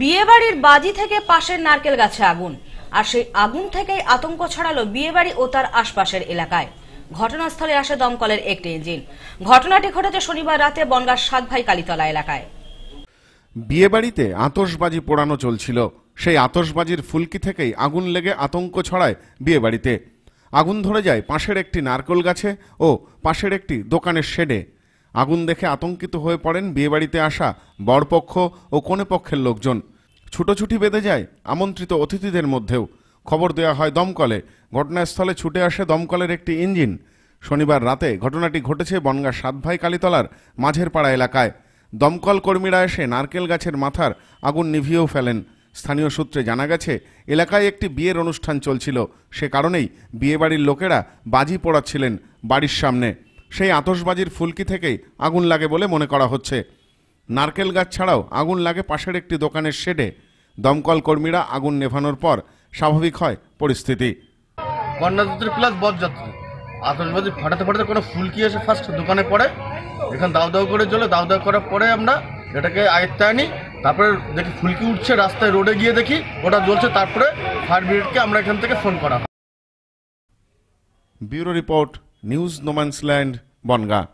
বিয়েবাড়ির বাজি থেকে পাশের নারকেল গাছে আগুন আর সেই আগুন থেকেই আতঙ্ক ছড়ালো বিয়েবাড়ি ও তার আশপাশের এলাকায় ঘটনাস্থলে আসে দমকলের একটি ইঞ্জিন ঘটনাটি ঘটেছে শনিবার রাতে সাত সাতভাই কালীতলা এলাকায় বিয়েবাড়িতে আতশবাজি পোড়ানো চলছিল সেই আতশবাজির ফুলকি থেকেই আগুন লেগে আতঙ্ক ছড়ায় বিয়েবাড়িতে আগুন ধরে যায় পাশের একটি নারকেল গাছে ও পাশের একটি দোকানের শেডে আগুন দেখে আতঙ্কিত হয়ে পড়েন বিয়েবাড়িতে আসা বরপক্ষ ও কনে পক্ষের লোকজন ছুটোছুটি বেঁধে যায় আমন্ত্রিত অতিথিদের মধ্যেও খবর দেওয়া হয় দমকলে ঘটনাস্থলে ছুটে আসে দমকলের একটি ইঞ্জিন শনিবার রাতে ঘটনাটি ঘটেছে বনগাঁ সাতভাই কালীতলার মাঝের পাড়া এলাকায় দমকল কর্মীরা এসে নারকেল গাছের মাথার আগুন নিভিয়েও ফেলেন স্থানীয় সূত্রে জানা গেছে এলাকায় একটি বিয়ের অনুষ্ঠান চলছিল সে কারণেই বিয়েবাড়ির লোকেরা বাজি পোড়াচ্ছিলেন বাড়ির সামনে সেই আতসবাজির ফুলকি থেকেই আগুন লাগে বলে মনে করা হচ্ছে নারকেল গাছ ছাড়াও আগুন লাগে পাশের একটি দোকানের শেডে দমকল কর্মীরা আগুন নেভানোর পর স্বাভাবিক হয় পরিস্থিতি কন্যাযাত্রী প্লাস বরযাত্রী আতসবাজি ফাটাতে ফাটাতে কোনো ফুলকি এসে ফার্স্ট দোকানে পড়ে এখানে দাও দাও করে চলে দাও দাও করার পরে আমরা এটাকে আয়ত্তে আনি তারপরে দেখি ফুলকি উঠছে রাস্তায় রোডে গিয়ে দেখি ওটা জ্বলছে তারপরে ফায়ার ব্রিগেডকে আমরা এখান থেকে ফোন করা bureau report news no man's land Bongaon